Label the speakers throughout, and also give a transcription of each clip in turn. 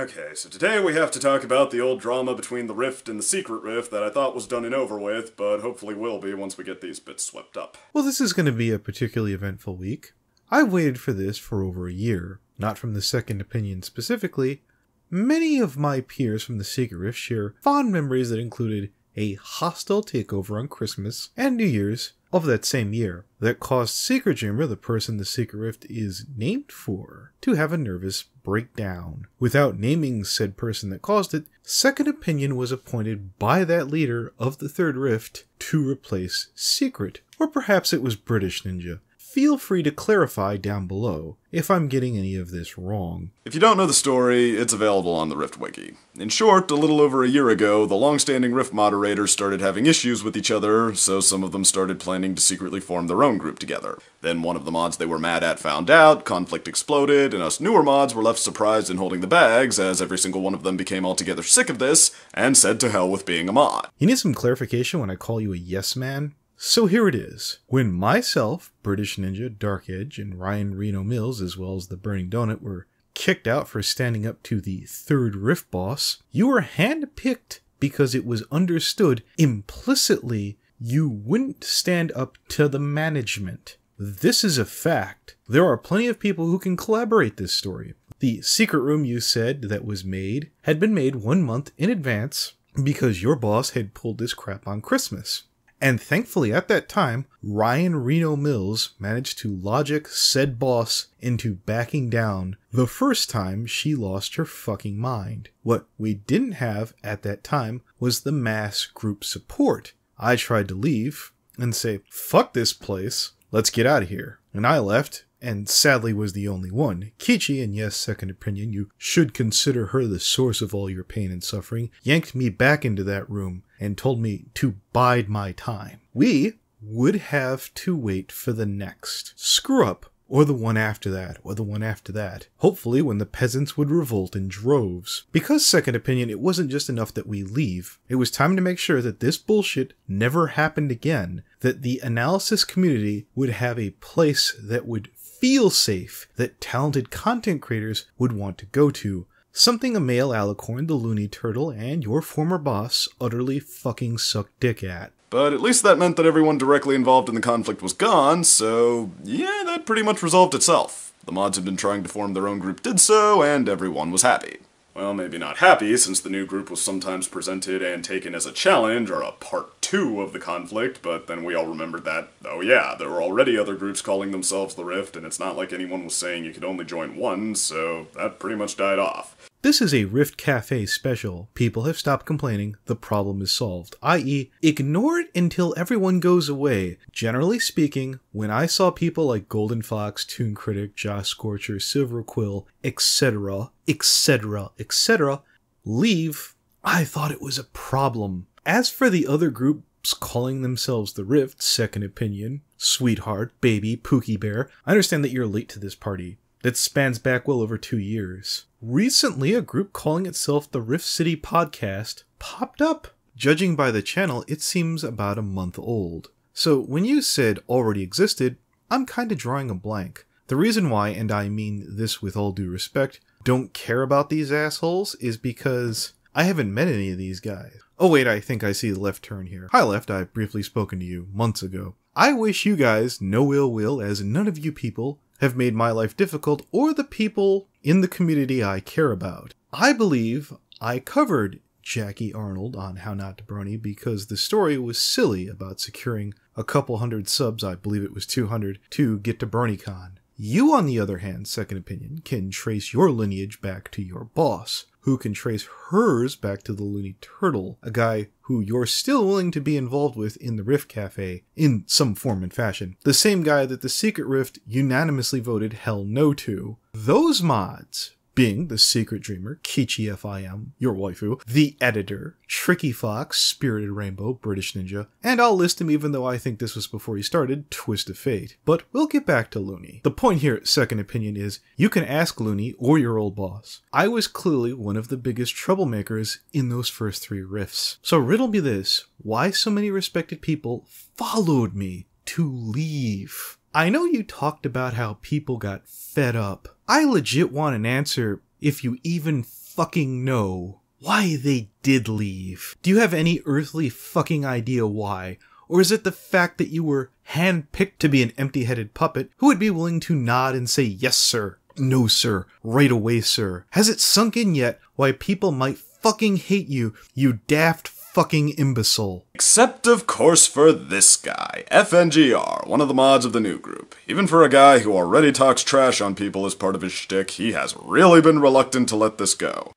Speaker 1: Okay, so today we have to talk about the old drama between the Rift and the Secret Rift that I thought was done and over with, but hopefully will be once we get these bits swept up.
Speaker 2: Well, this is going to be a particularly eventful week. I've waited for this for over a year, not from the Second Opinion specifically. Many of my peers from the Secret Rift share fond memories that included a hostile takeover on Christmas and New Year's of that same year that caused Seekerjimmer, the person the Seeker Rift is named for, to have a nervous breakdown. Without naming said person that caused it, Second Opinion was appointed by that leader of the Third Rift to replace Secret, or perhaps it was British Ninja feel free to clarify down below if I'm getting any of this wrong.
Speaker 1: If you don't know the story, it's available on the Rift Wiki. In short, a little over a year ago, the long-standing Rift moderators started having issues with each other, so some of them started planning to secretly form their own group together. Then one of the mods they were mad at found out, conflict exploded, and us newer mods were left surprised and holding the bags, as every single one of them became altogether sick of this, and said to hell with being a mod.
Speaker 2: You need some clarification when I call you a yes man? So here it is. When myself, British Ninja, Dark Edge, and Ryan Reno Mills, as well as the Burning Donut, were kicked out for standing up to the third Rift boss, you were handpicked because it was understood implicitly you wouldn't stand up to the management. This is a fact. There are plenty of people who can collaborate this story. The secret room you said that was made had been made one month in advance because your boss had pulled this crap on Christmas. And thankfully, at that time, Ryan Reno Mills managed to logic said boss into backing down the first time she lost her fucking mind. What we didn't have at that time was the mass group support. I tried to leave and say, fuck this place, let's get out of here. And I left and sadly was the only one. Kichi, and yes, second opinion, you should consider her the source of all your pain and suffering, yanked me back into that room and told me to bide my time. We would have to wait for the next screw up, or the one after that, or the one after that, hopefully when the peasants would revolt in droves. Because, second opinion, it wasn't just enough that we leave, it was time to make sure that this bullshit never happened again, that the analysis community would have a place that would feel safe that talented content creators would want to go to. Something a male alicorn, the Looney Turtle, and your former boss utterly fucking sucked dick at.
Speaker 1: But at least that meant that everyone directly involved in the conflict was gone, so yeah, that pretty much resolved itself. The mods had been trying to form their own group did so, and everyone was happy well, maybe not happy, since the new group was sometimes presented and taken as a challenge or a part two of the conflict, but then we all remembered that, oh yeah, there were already other groups calling themselves the Rift, and it's not like anyone was saying you could only join one, so that pretty much died off.
Speaker 2: This is a Rift Cafe special. People have stopped complaining, the problem is solved, i.e., ignore it until everyone goes away. Generally speaking, when I saw people like Golden Fox, Toon Critic, Josh Scorcher, Silver Quill, etc., etc., etc., leave, I thought it was a problem. As for the other groups calling themselves the Rift, Second Opinion, Sweetheart, Baby, Pookie Bear, I understand that you're late to this party that spans back well over two years. Recently, a group calling itself the Rift City Podcast popped up. Judging by the channel, it seems about a month old. So when you said already existed, I'm kinda drawing a blank. The reason why, and I mean this with all due respect, don't care about these assholes is because I haven't met any of these guys. Oh wait, I think I see the left turn here. Hi left, I've briefly spoken to you months ago. I wish you guys no ill will as none of you people have made my life difficult or the people in the community I care about. I believe I covered Jackie Arnold on How Not to Brony because the story was silly about securing a couple hundred subs, I believe it was 200, to get to BronyCon. You, on the other hand, second opinion, can trace your lineage back to your boss who can trace hers back to the Looney Turtle, a guy who you're still willing to be involved with in the Rift Cafe in some form and fashion. The same guy that the Secret Rift unanimously voted hell no to. Those mods being the secret dreamer, Kichi FIM, your waifu, the editor, Tricky Fox, Spirited Rainbow, British Ninja, and I'll list him even though I think this was before he started, Twist of Fate. But we'll get back to Looney. The point here Second Opinion is you can ask Looney or your old boss. I was clearly one of the biggest troublemakers in those first three riffs. So riddle me this why so many respected people followed me to leave? I know you talked about how people got fed up. I legit want an answer if you even fucking know why they did leave. Do you have any earthly fucking idea why? Or is it the fact that you were handpicked to be an empty headed puppet who would be willing to nod and say, yes, sir, no, sir, right away, sir? Has it sunk in yet why people might fucking hate you, you daft fucking imbecile. Except,
Speaker 1: of course, for this guy, FNGR, one of the mods of the new group. Even for a guy who already talks trash on people as part of his shtick, he has really been reluctant to let this go.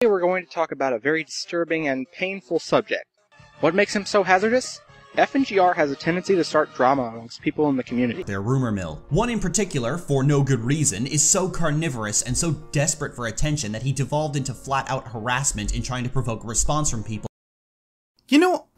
Speaker 2: Today we're going to talk about a very disturbing and painful subject. What makes him so hazardous? FNGR has a tendency to start drama amongst people in the community. Their rumor mill. One in
Speaker 1: particular, for no good reason, is so carnivorous and so desperate for attention that he devolved into flat out harassment in trying to provoke a response from people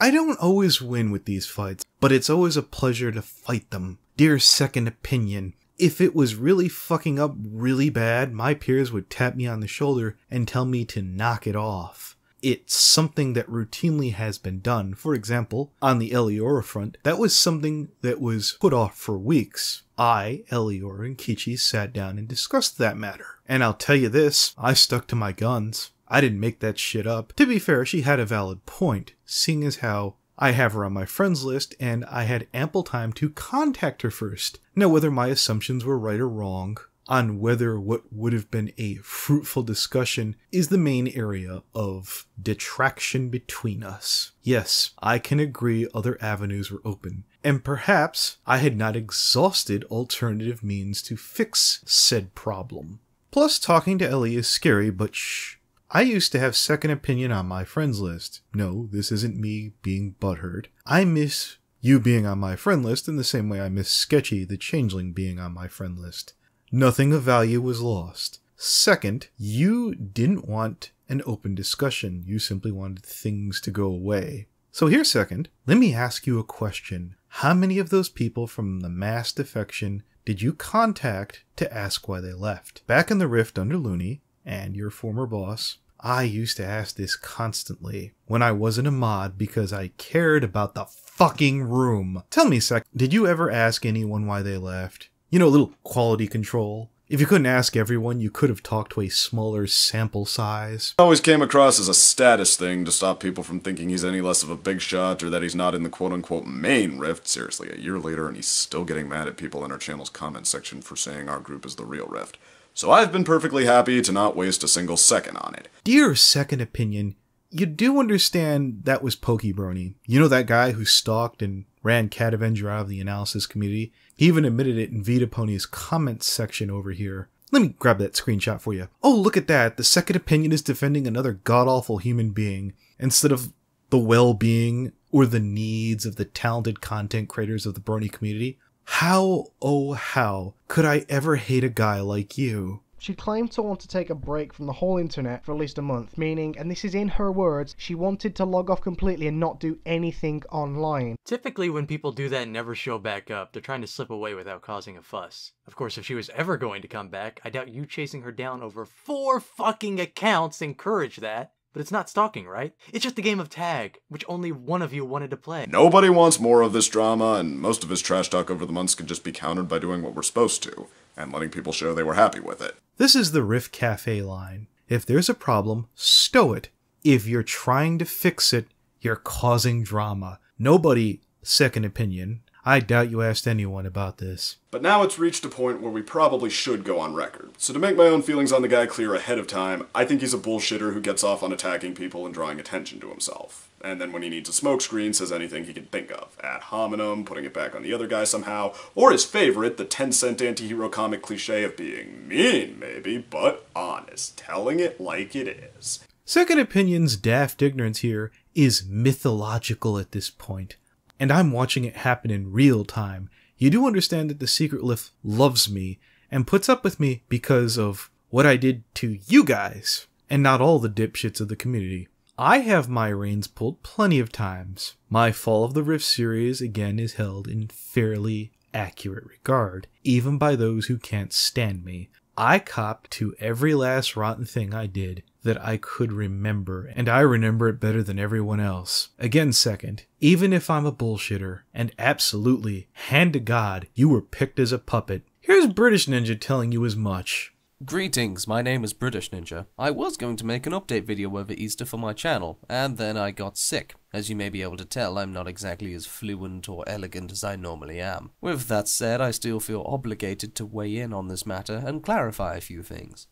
Speaker 2: I don't always win with these fights, but it's always a pleasure to fight them. Dear second opinion, if it was really fucking up really bad, my peers would tap me on the shoulder and tell me to knock it off. It's something that routinely has been done. For example, on the Eliora front, that was something that was put off for weeks. I, Eliora, and Kichi sat down and discussed that matter. And I'll tell you this, I stuck to my guns. I didn't make that shit up. To be fair, she had a valid point, seeing as how I have her on my friends list and I had ample time to contact her first. Now, whether my assumptions were right or wrong on whether what would have been a fruitful discussion is the main area of detraction between us. Yes, I can agree other avenues were open, and perhaps I had not exhausted alternative means to fix said problem. Plus, talking to Ellie is scary, but shh, I used to have second opinion on my friends list. No, this isn't me being butthurt. I miss you being on my friend list in the same way I miss Sketchy the Changeling being on my friend list. Nothing of value was lost. Second, you didn't want an open discussion. You simply wanted things to go away. So here, second, let me ask you a question. How many of those people from the mass defection did you contact to ask why they left? Back in the rift under Looney, and your former boss, I used to ask this constantly when I wasn't a mod because I cared about the fucking room. Tell me, Sec, did you ever ask anyone why they left? You know, a little quality control. If you couldn't ask everyone, you could have talked to a smaller sample size.
Speaker 1: Always came across as a status thing to stop people from thinking he's any less of a big shot or that he's not in the quote-unquote main rift. Seriously, a year later and he's still getting mad at people in our channel's comment section for saying our group is the real rift so I've been perfectly happy to not waste a single second on it.
Speaker 2: Dear second opinion, you do understand that was Pokebrony. You know that guy who stalked and ran Cat Avenger out of the analysis community? He even admitted it in Vita Pony's comments section over here. Let me grab that screenshot for you. Oh, look at that. The second opinion is defending another god awful human being instead of the well being or the needs of the talented content creators of the Brony community. How, oh, how could I ever hate a guy like you? She claimed to want to take a break from the whole internet for at least a month, meaning, and this is in her words, she wanted to log off completely and not do anything
Speaker 3: online. Typically, when people do that and never show back up, they're trying to slip away without causing a fuss. Of course, if she was ever going to come back, I doubt you chasing her down over four fucking accounts
Speaker 2: encouraged that. But it's not stalking, right? It's just a game of tag, which only one of you wanted to play. Nobody
Speaker 1: wants more of this drama, and most of his trash talk over the months can just be countered by doing what we're supposed to, and letting people show they were happy with it.
Speaker 2: This is the Riff Cafe line. If there's a problem, stow it. If you're trying to fix it, you're causing drama. Nobody, second opinion, I doubt you asked anyone about this.
Speaker 1: But now it's reached a point where we probably should go on record. So to make my own feelings on the guy clear ahead of time, I think he's a bullshitter who gets off on attacking people and drawing attention to himself. And then when he needs a smokescreen, says anything he can think of. Ad hominem, putting it back on the other guy somehow, or his favorite, the 10 cent anti-hero comic cliche of being mean, maybe, but honest, telling it like it
Speaker 2: is. Second Opinion's daft ignorance here is mythological at this point and I'm watching it happen in real time, you do understand that the Secret Lift loves me and puts up with me because of what I did to you guys, and not all the dipshits of the community. I have my reins pulled plenty of times. My Fall of the Rift series again is held in fairly accurate regard, even by those who can't stand me. I copped to every last rotten thing I did that I could remember, and I remember it better than everyone else. Again, second, even if I'm a bullshitter, and absolutely, hand to God, you were picked as a puppet, here's British Ninja telling you as much.
Speaker 3: Greetings, my name is British Ninja. I was going to make an update video over Easter for my channel, and then I got sick. As you may be able to tell, I'm not exactly as fluent or elegant as I normally am. With that said, I still feel obligated to weigh in on this matter and clarify a few things.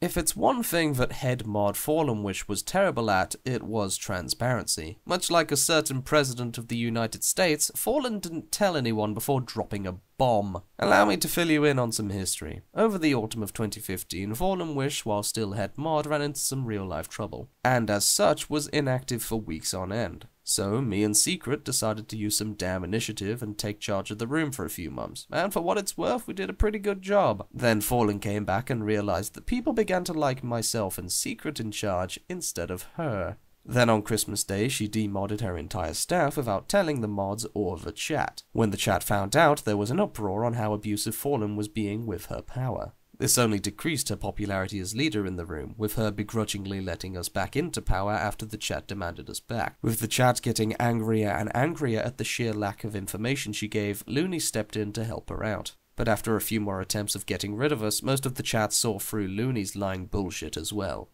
Speaker 3: If it's one thing that head mod Fallen Wish was terrible at, it was transparency. Much like a certain president of the United States, Fallen didn't tell anyone before dropping a bomb. Allow me to fill you in on some history. Over the autumn of 2015, Fallen Wish, while still head mod, ran into some real-life trouble, and as such was inactive for weeks on end. So, me and Secret decided to use some damn initiative and take charge of the room for a few months, and for what it's worth, we did a pretty good job. Then Fallen came back and realized that people began to like myself and Secret in charge instead of her. Then on Christmas Day, she demodded her entire staff without telling the mods or the chat. When the chat found out, there was an uproar on how abusive Fallen was being with her power. This only decreased her popularity as leader in the room, with her begrudgingly letting us back into power after the chat demanded us back. With the chat getting angrier and angrier at the sheer lack of information she gave, Looney stepped in to help her out. But after a few more attempts of getting rid of us, most of the chat saw through Looney's lying bullshit as well.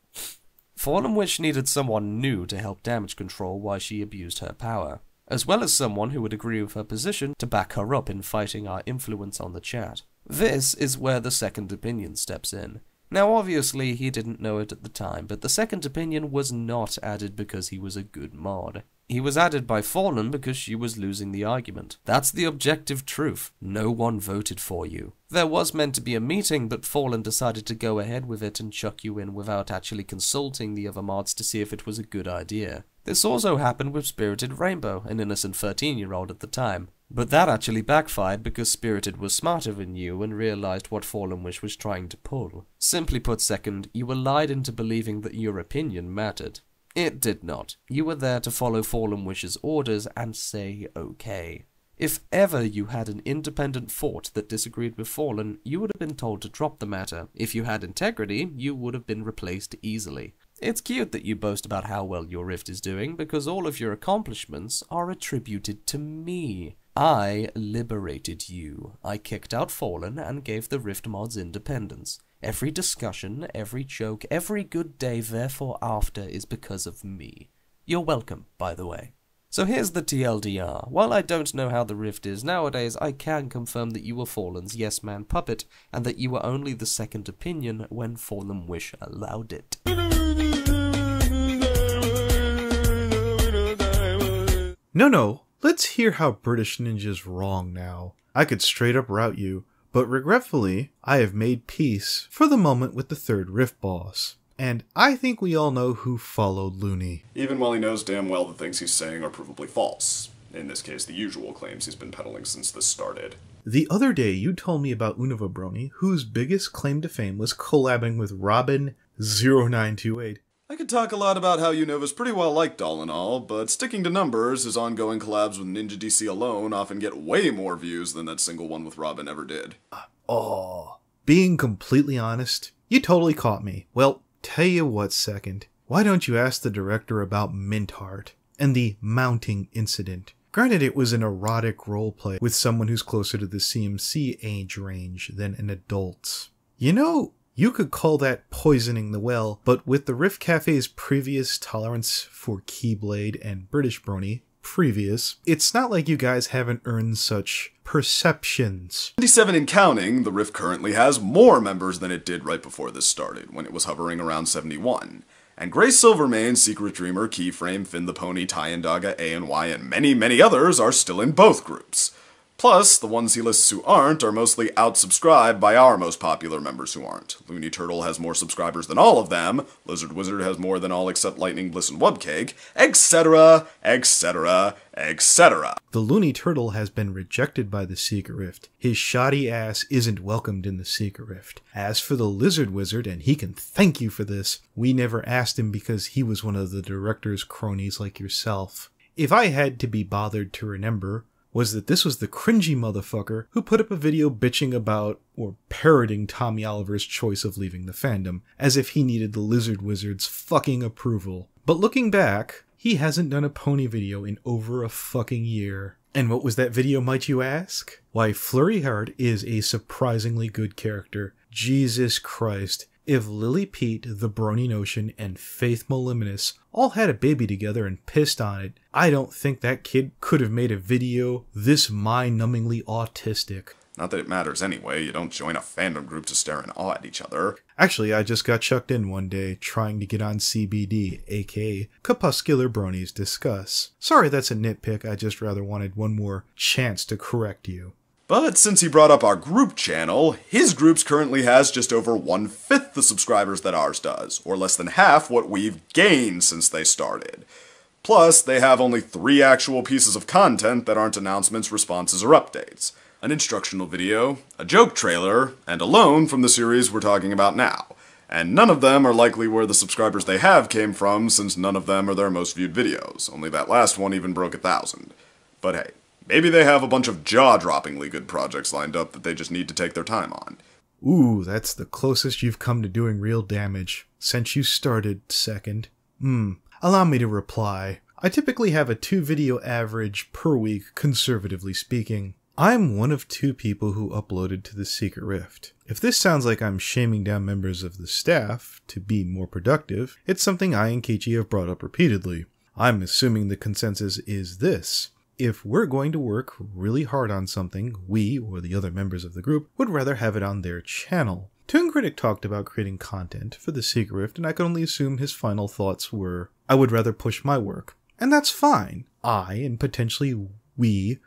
Speaker 3: Fallen Witch needed someone new to help damage control while she abused her power, as well as someone who would agree with her position to back her up in fighting our influence on the chat. This is where the second opinion steps in. Now obviously he didn't know it at the time, but the second opinion was not added because he was a good mod. He was added by Fallen because she was losing the argument. That's the objective truth. No one voted for you. There was meant to be a meeting, but Fallen decided to go ahead with it and chuck you in without actually consulting the other mods to see if it was a good idea. This also happened with Spirited Rainbow, an innocent 13 year old at the time. But that actually backfired because Spirited was smarter than you and realized what Fallen Wish was trying to pull. Simply put, second, you were lied into believing that your opinion mattered. It did not. You were there to follow Fallen Wish's orders and say okay. If ever you had an independent fort that disagreed with Fallen, you would have been told to drop the matter. If you had integrity, you would have been replaced easily. It's cute that you boast about how well your rift is doing, because all of your accomplishments are attributed to me. I liberated you. I kicked out Fallen and gave the rift mods independence. Every discussion, every joke, every good day therefore after is because of me. You're welcome, by the way. So here's the TLDR. While I don't know how the rift is nowadays, I can confirm that you were Fallen's yes man puppet, and that you were only the second opinion when Fallen Wish allowed it. No, no,
Speaker 2: let's hear how British Ninja's wrong now. I could straight up route you but regretfully, I have made peace for the moment with the third Rift boss. And I think we all know who followed Looney.
Speaker 1: Even while he knows damn well the things he's saying are provably false. In this case, the usual claims he's been peddling since this started.
Speaker 2: The other day, you told me about Unova Brony, whose biggest claim to fame was collabing with Robin0928
Speaker 1: I could talk a lot about how Unova's pretty well liked all in all, but sticking to numbers, his ongoing collabs with Ninja DC alone often get way more views than that single one with Robin ever did.
Speaker 2: Oh, being completely honest, you totally caught me. Well, tell you what, second. Why don't you ask the director about Mintheart and the mounting incident? Granted, it was an erotic roleplay with someone who's closer to the CMC age range than an adult. You know, you could call that poisoning the well, but with the Rift Cafe's previous tolerance for Keyblade and British Brony, previous, it's not like you guys haven't earned such perceptions.
Speaker 1: 27 and counting, the Rift currently has more members than it did right before this started, when it was hovering around 71. And Grace Silvermane, Secret Dreamer, Keyframe, Finn the Pony, Tyandaga, A and Y, and many, many others are still in both groups. Plus, the ones he lists who aren't are mostly outsubscribed by our most popular members who aren't. Looney Turtle has more subscribers than all of them, Lizard Wizard has more than all except Lightning Bliss and Wubcake, etc., etc.,
Speaker 2: etc. The Looney Turtle has been rejected by the Seeker Rift. His shoddy ass isn't welcomed in the Seeker Rift. As for the Lizard Wizard, and he can thank you for this, we never asked him because he was one of the director's cronies like yourself. If I had to be bothered to remember, was that this was the cringy motherfucker who put up a video bitching about, or parroting Tommy Oliver's choice of leaving the fandom, as if he needed the Lizard Wizard's fucking approval. But looking back, he hasn't done a pony video in over a fucking year. And what was that video, might you ask? Why, Flurryheart is a surprisingly good character. Jesus Christ, if Lily Pete, the Brony Notion, and Faith Meliminus all had a baby together and pissed on it, I don't think that kid could have made a video this mind numbingly autistic.
Speaker 1: Not that it matters anyway, you don't join a fandom group to stare in awe at each other.
Speaker 2: Actually, I just got chucked in one day trying to get on CBD, aka Crepuscular Bronies Discuss. Sorry that's a nitpick, I just rather wanted one more chance to correct you.
Speaker 1: But since he brought up our group channel, his groups currently has just over one fifth the subscribers that ours does, or less than half what we've gained since they started. Plus, they have only three actual pieces of content that aren't announcements, responses, or updates an instructional video, a joke trailer, and a loan from the series we're talking about now. And none of them are likely where the subscribers they have came from, since none of them are their most viewed videos, only that last one even broke a thousand. But hey, Maybe they have a bunch of jaw droppingly good projects lined up that they just need to take their time
Speaker 2: on. Ooh, that's the closest you've come to doing real damage since you started second. Hmm, allow me to reply. I typically have a two video average per week, conservatively speaking. I'm one of two people who uploaded to the Secret Rift. If this sounds like I'm shaming down members of the staff to be more productive, it's something I and Keiichi have brought up repeatedly. I'm assuming the consensus is this if we're going to work really hard on something, we, or the other members of the group, would rather have it on their channel. critic talked about creating content for the Secret Rift, and I can only assume his final thoughts were, I would rather push my work. And that's fine. I, and potentially we,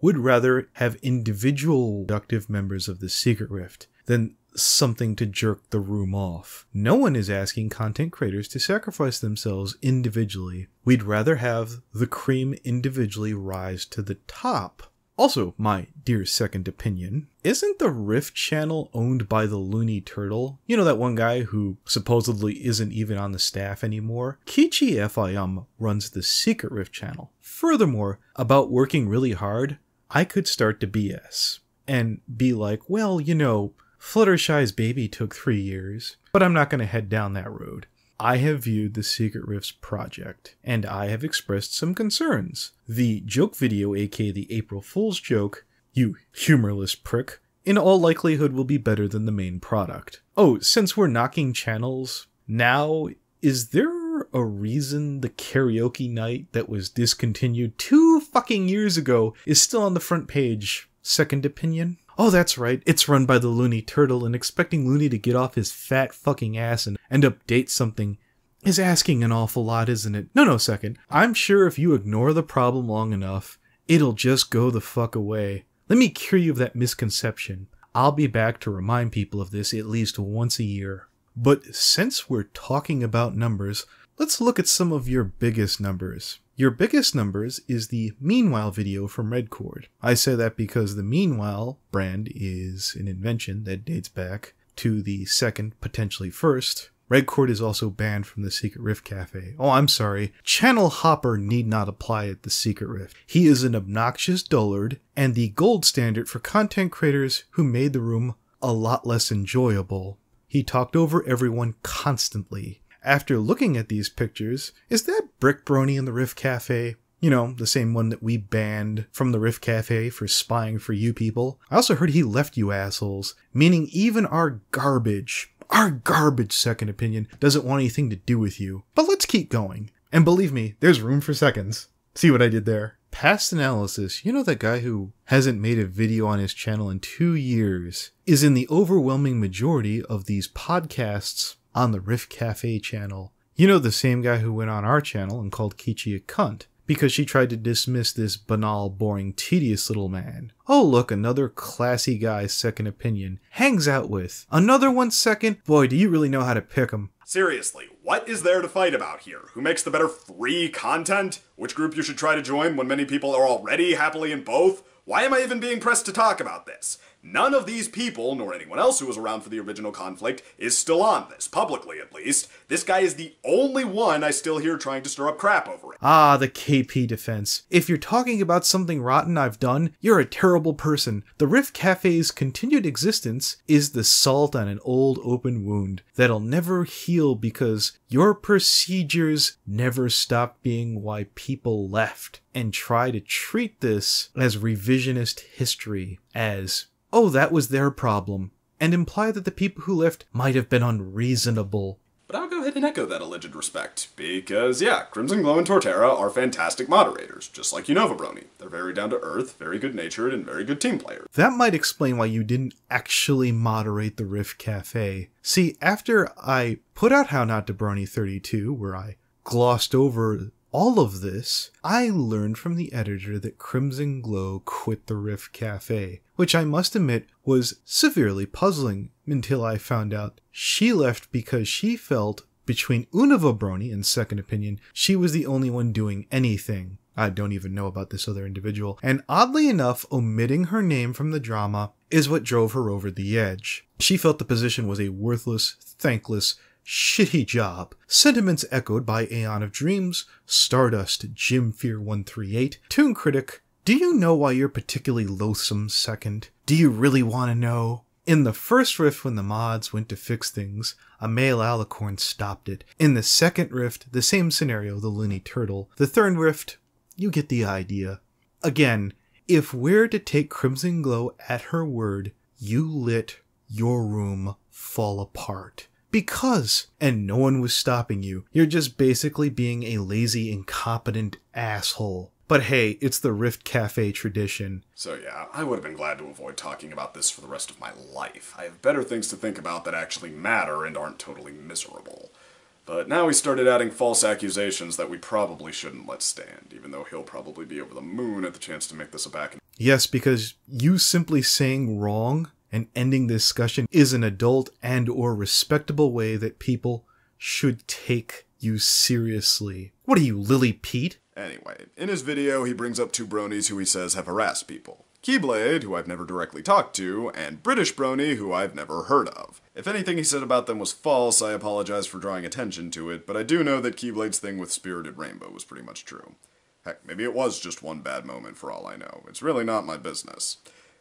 Speaker 2: would rather have individual productive members of the Secret Rift than something to jerk the room off. No one is asking content creators to sacrifice themselves individually. We'd rather have the cream individually rise to the top. Also, my dear second opinion, isn't the Rift channel owned by the Looney Turtle? You know that one guy who supposedly isn't even on the staff anymore? Kichi FIM runs the secret Rift channel. Furthermore, about working really hard, I could start to BS and be like, well, you know, Fluttershy's Baby took three years, but I'm not going to head down that road. I have viewed the Secret Rifts project, and I have expressed some concerns. The joke video, aka the April Fool's joke, you humorless prick, in all likelihood will be better than the main product. Oh, since we're knocking channels, now is there a reason the karaoke night that was discontinued two fucking years ago is still on the front page? Second opinion? oh, that's right, it's run by the Looney Turtle, and expecting Looney to get off his fat fucking ass and end up date something is asking an awful lot, isn't it? No, no, second. I'm sure if you ignore the problem long enough, it'll just go the fuck away. Let me cure you of that misconception. I'll be back to remind people of this at least once a year. But since we're talking about numbers, let's look at some of your biggest numbers. Your biggest numbers is the Meanwhile video from Redcord. I say that because the Meanwhile brand is an invention that dates back to the second, potentially first, Redcord is also banned from the Secret Rift Cafe. Oh, I'm sorry. Channel Hopper need not apply at the Secret Rift. He is an obnoxious dullard and the gold standard for content creators who made the room a lot less enjoyable. He talked over everyone constantly after looking at these pictures, is that Brick Brony in the Riff Cafe? You know, the same one that we banned from the Riff Cafe for spying for you people. I also heard he left you assholes, meaning even our garbage, our garbage second opinion doesn't want anything to do with you. But let's keep going. And believe me, there's room for seconds. See what I did there? Past analysis, you know that guy who hasn't made a video on his channel in two years, is in the overwhelming majority of these podcasts on the Riff Cafe channel. You know, the same guy who went on our channel and called Kichi a cunt because she tried to dismiss this banal, boring, tedious little man. Oh, look, another classy guy's second opinion hangs out with. Another one second? Boy, do you really know how to pick them?
Speaker 1: Seriously, what is there to fight about here? Who makes the better free content? Which group you should try to join when many people are already happily in both? Why am I even being pressed to talk about this? None of these people, nor anyone else who was around for the original conflict, is still on this, publicly at least. This guy is the only one I still hear trying to stir up crap over
Speaker 2: it. Ah, the KP defense. If you're talking about something rotten I've done, you're a terrible person. The Rift Cafe's continued existence is the salt on an old open wound that'll never heal because your procedures never stopped being why people left and try to treat this as revisionist history as oh, that was their problem, and imply that the people who left might have been unreasonable.
Speaker 1: But I'll go ahead and echo that alleged respect, because yeah, Crimson Glow and Torterra are fantastic moderators, just like Unova Brony. They're very down to earth, very good natured, and very good team players.
Speaker 2: That might explain why you didn't actually moderate the Rift Cafe. See, after I put out How Not to Brony 32, where I glossed over all of this, I learned from the editor that Crimson Glow quit the Riff Cafe, which I must admit was severely puzzling until I found out she left because she felt between Una Brony and Second Opinion, she was the only one doing anything. I don't even know about this other individual. And oddly enough, omitting her name from the drama is what drove her over the edge. She felt the position was a worthless, thankless, Shitty job. Sentiments echoed by Aeon of Dreams, Stardust, Jim Fear 138, Tune Critic. Do you know why you're particularly loathsome second? Do you really want to know? In the first rift, when the mods went to fix things, a male alicorn stopped it. In the second rift, the same scenario, the Loony Turtle. The third rift, you get the idea. Again, if we're to take Crimson Glow at her word, you lit your room fall apart because, and no one was stopping you. You're just basically being a lazy, incompetent asshole. But hey, it's the Rift Cafe tradition.
Speaker 1: So yeah, I would have been glad to avoid talking about this for the rest of my life. I have better things to think about that actually matter and aren't totally miserable. But now we started adding false accusations that we probably shouldn't let stand, even though he'll probably be over the moon at the chance to make this a back.
Speaker 2: Yes, because you simply saying wrong and ending the discussion is an adult and or respectable way that people should take you seriously. What are you, Lily Pete?
Speaker 1: Anyway, in his video, he brings up two bronies who he says have harassed people. Keyblade, who I've never directly talked to, and British Brony, who I've never heard of. If anything he said about them was false, I apologize for drawing attention to it, but I do know that Keyblade's thing with Spirited Rainbow was pretty much true. Heck, maybe it was just one bad moment for all I know. It's really not my business.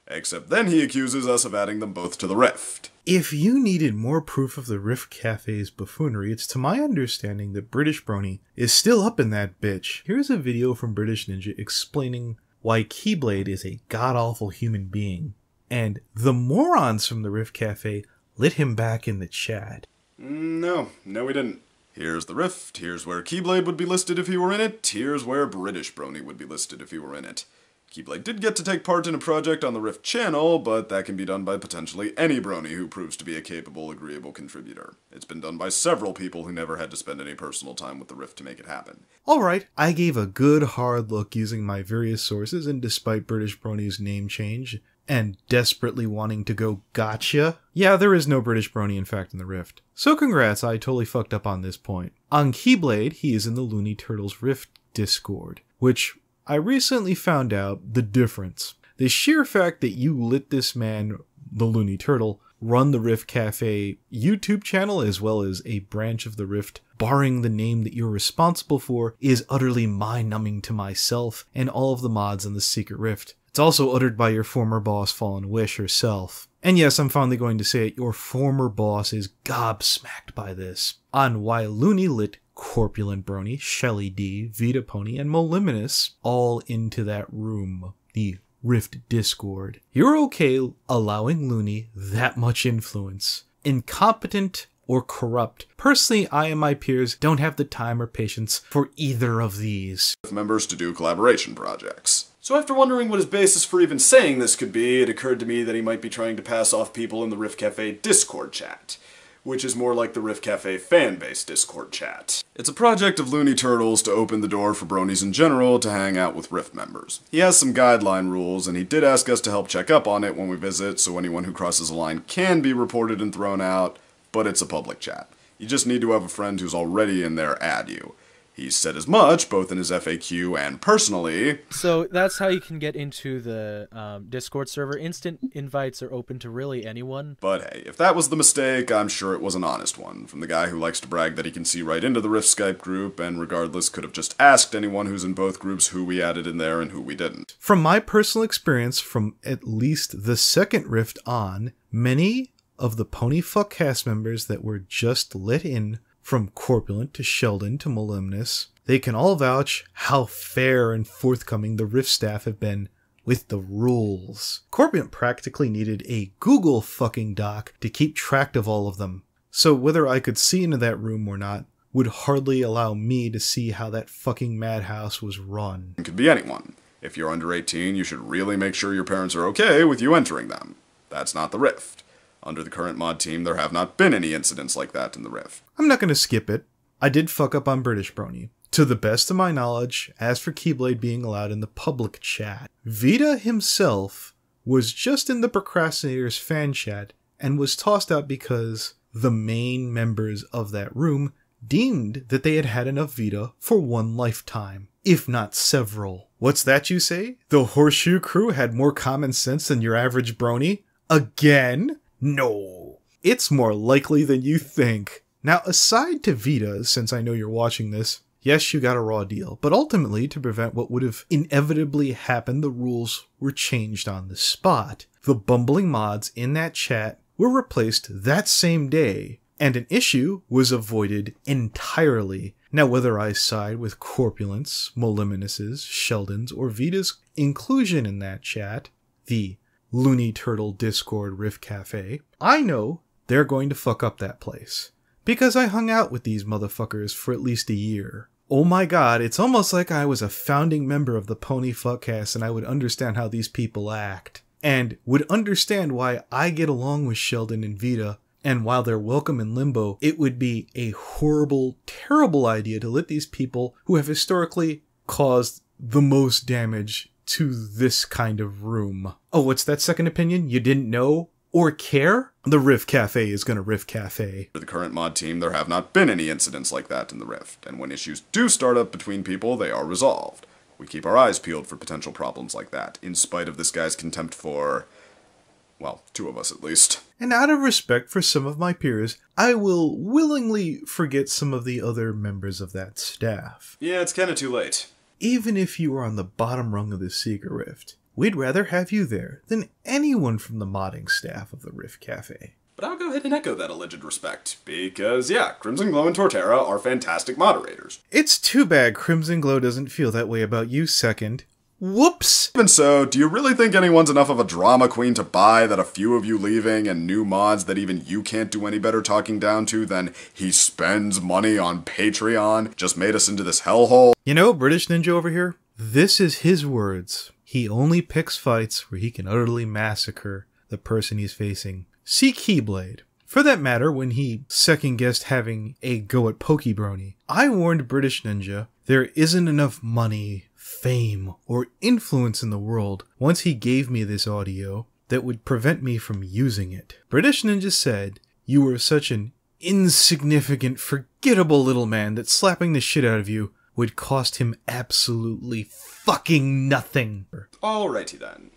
Speaker 1: Except then he accuses us of adding them both to the
Speaker 2: rift. If you needed more proof of the Rift Cafe's buffoonery, it's to my understanding that British Brony is still up in that bitch. Here's a video from British Ninja explaining why Keyblade is a god awful human being. And the morons from the Rift Cafe lit him back in the chat.
Speaker 1: No, no, we didn't. Here's the rift, here's where Keyblade would be listed if he were in it, here's where British Brony would be listed if he were in it. Keyblade did get to take part in a project on the Rift channel, but that can be done by potentially any brony who proves to be a capable, agreeable contributor. It's been done by several people who never had to spend any personal time with the Rift to make it happen.
Speaker 2: Alright, I gave a good hard look using my various sources, and despite British Brony's name change, and desperately wanting to go gotcha. Yeah, there is no British Brony, in fact, in the Rift. So congrats, I totally fucked up on this point. On Keyblade, he is in the Looney Turtles Rift Discord, which I recently found out the difference. The sheer fact that you lit this man, the Looney Turtle, run the Rift Cafe YouTube channel as well as a branch of the Rift, barring the name that you're responsible for, is utterly mind numbing to myself and all of the mods on the Secret Rift. It's also uttered by your former boss, Fallen Wish, herself. And yes, I'm finally going to say it, your former boss is gobsmacked by this, on why Looney lit Corpulent Brony, Shelly D, Vita Pony, and Moliminus all into that room. The Rift Discord. You're okay allowing Looney that much influence. Incompetent or corrupt. Personally, I and my peers don't have the time or patience for either of these. With members
Speaker 1: to do collaboration
Speaker 2: projects.
Speaker 1: So after wondering what his basis for even saying this could be, it occurred to me that he might be trying to pass off people in the Rift Cafe Discord chat which is more like the Rift Cafe fan-based Discord chat. It's a project of Looney Turtles to open the door for bronies in general to hang out with Riff members. He has some guideline rules, and he did ask us to help check up on it when we visit, so anyone who crosses a line can be reported and thrown out, but it's a public chat. You just need to have a friend who's already in there add you. He said as much, both in his FAQ and personally.
Speaker 3: So that's how you can get into the um, Discord server. Instant invites are open to really anyone.
Speaker 1: But hey, if that was the mistake, I'm sure it was an honest one from the guy who likes to brag that he can see right into the Rift Skype group, and regardless, could have just asked anyone who's in both groups who we added in there and who we didn't.
Speaker 2: From my personal experience, from at least the second Rift on, many of the Pony Fuck cast members that were just let in from Corpulent to Sheldon to Melimnus, they can all vouch how fair and forthcoming the Rift staff have been with the rules. Corpulent practically needed a Google fucking doc to keep track of all of them. So whether I could see into that room or not would hardly allow me to see how that fucking madhouse was run.
Speaker 1: It could be anyone. If you're under 18, you should really make sure your parents are okay with you entering them. That's not the rift under the current mod team, there have not been any incidents like that in the Rift.
Speaker 2: I'm not going to skip it. I did fuck up on British Brony. To the best of my knowledge, as for Keyblade being allowed in the public chat, Vita himself was just in the Procrastinator's fan chat and was tossed out because the main members of that room deemed that they had had enough Vita for one lifetime, if not several. What's that you say? The Horseshoe Crew had more common sense than your average brony? Again? No. It's more likely than you think. Now, aside to Vita, since I know you're watching this, yes, you got a raw deal, but ultimately, to prevent what would have inevitably happened, the rules were changed on the spot. The bumbling mods in that chat were replaced that same day, and an issue was avoided entirely. Now, whether I side with Corpulence, Moliminuses, Sheldon's, or Vita's inclusion in that chat, the Looney Turtle Discord Riff Cafe, I know they're going to fuck up that place. Because I hung out with these motherfuckers for at least a year. Oh my god, it's almost like I was a founding member of the Pony Fuckcast and I would understand how these people act. And would understand why I get along with Sheldon and Vita and while they're welcome in limbo, it would be a horrible, terrible idea to let these people who have historically caused the most damage to this kind of room. Oh, what's that second opinion? You didn't know or care? The Rift Cafe is going to Rift Cafe.
Speaker 1: For the current mod team, there have not been any incidents like that in the Rift, and when issues do start up between people, they are resolved. We keep our eyes peeled for potential problems like that, in spite of this guy's contempt for. well, two of us at least.
Speaker 2: And out of respect for some of my peers, I will willingly forget some of the other members of that staff.
Speaker 1: Yeah, it's kinda too late.
Speaker 2: Even if you are on the bottom rung of the Seeker Rift, we'd rather have you there than anyone from the modding staff of the Rift Cafe.
Speaker 1: But I'll go ahead and echo that alleged respect, because yeah, Crimson Glow and Torterra are fantastic
Speaker 2: moderators. It's too bad Crimson Glow doesn't feel that way about you second, Whoops!
Speaker 1: Even so, do you really think anyone's enough of a drama queen to buy that a few of you leaving and new mods that even you can't do any better talking down to than he spends money on Patreon just made us into this
Speaker 2: hellhole? You know, British Ninja over here, this is his words. He only picks fights where he can utterly massacre the person he's facing. See Keyblade. For that matter, when he second guessed having a go at Pokebrony, I warned British Ninja there isn't enough money fame or influence in the world once he gave me this audio that would prevent me from using it. British Ninja said, You were such an insignificant, forgettable little man that slapping the shit out of you would cost him absolutely fucking nothing.
Speaker 1: Alrighty then.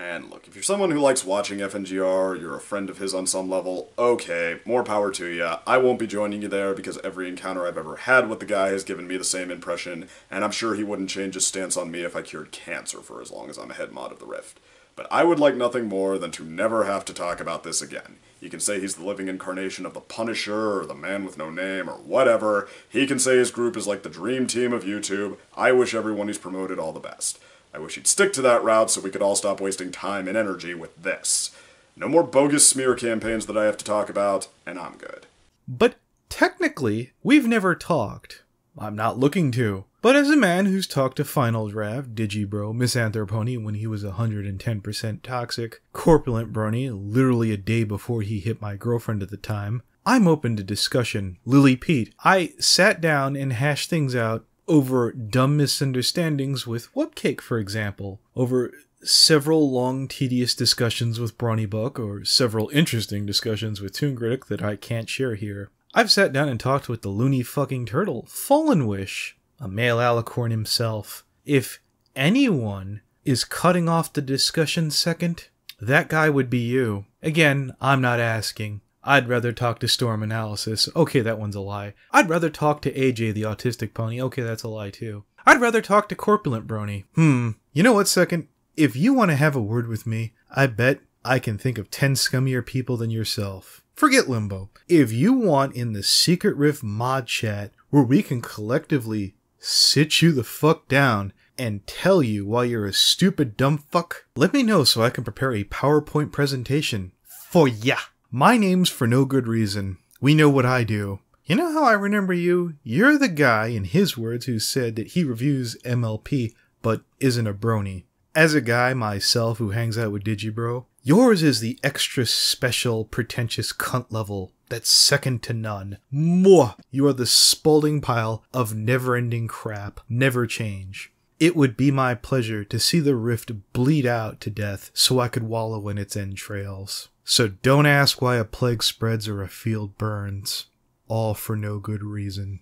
Speaker 1: And look, if you're someone who likes watching FNGR, you're a friend of his on some level, okay, more power to you. I won't be joining you there because every encounter I've ever had with the guy has given me the same impression, and I'm sure he wouldn't change his stance on me if I cured cancer for as long as I'm a head mod of the Rift. But I would like nothing more than to never have to talk about this again. You can say he's the living incarnation of the Punisher or the man with no name or whatever. He can say his group is like the dream team of YouTube. I wish everyone he's promoted all the best. I wish he'd stick to that route so we could all stop wasting time and energy with this. No more bogus smear campaigns that I have to talk about, and I'm good.
Speaker 2: But technically, we've never talked. I'm not looking to. But as a man who's talked to Final Draft, Digibro, Misanthropony when he was 110% toxic, Corpulent Brony literally a day before he hit my girlfriend at the time, I'm open to discussion. Lily Pete, I sat down and hashed things out over dumb misunderstandings with Whupcake, for example, over several long, tedious discussions with Brawny Buck, or several interesting discussions with Toon Critic that I can't share here. I've sat down and talked with the loony fucking turtle, Fallen Wish, a male alicorn himself. If anyone is cutting off the discussion second, that guy would be you. Again, I'm not asking. I'd rather talk to Storm Analysis. Okay, that one's a lie. I'd rather talk to AJ the Autistic Pony. Okay, that's a lie too. I'd rather talk to Corpulent Brony. Hmm. You know what, second? If you want to have a word with me, I bet I can think of 10 scummier people than yourself. Forget Limbo. If you want in the Secret Rift mod chat where we can collectively sit you the fuck down and tell you why you're a stupid dumb fuck, let me know so I can prepare a PowerPoint presentation for ya. My name's for no good reason. We know what I do. You know how I remember you? You're the guy, in his words, who said that he reviews MLP but isn't a brony. As a guy myself who hangs out with Digibro, yours is the extra special, pretentious cunt level that's second to none. Mwah! You are the spalding pile of never ending crap, never change. It would be my pleasure to see the rift bleed out to death so I could wallow in its entrails. So don't ask why a plague spreads or a field burns, all for no good reason.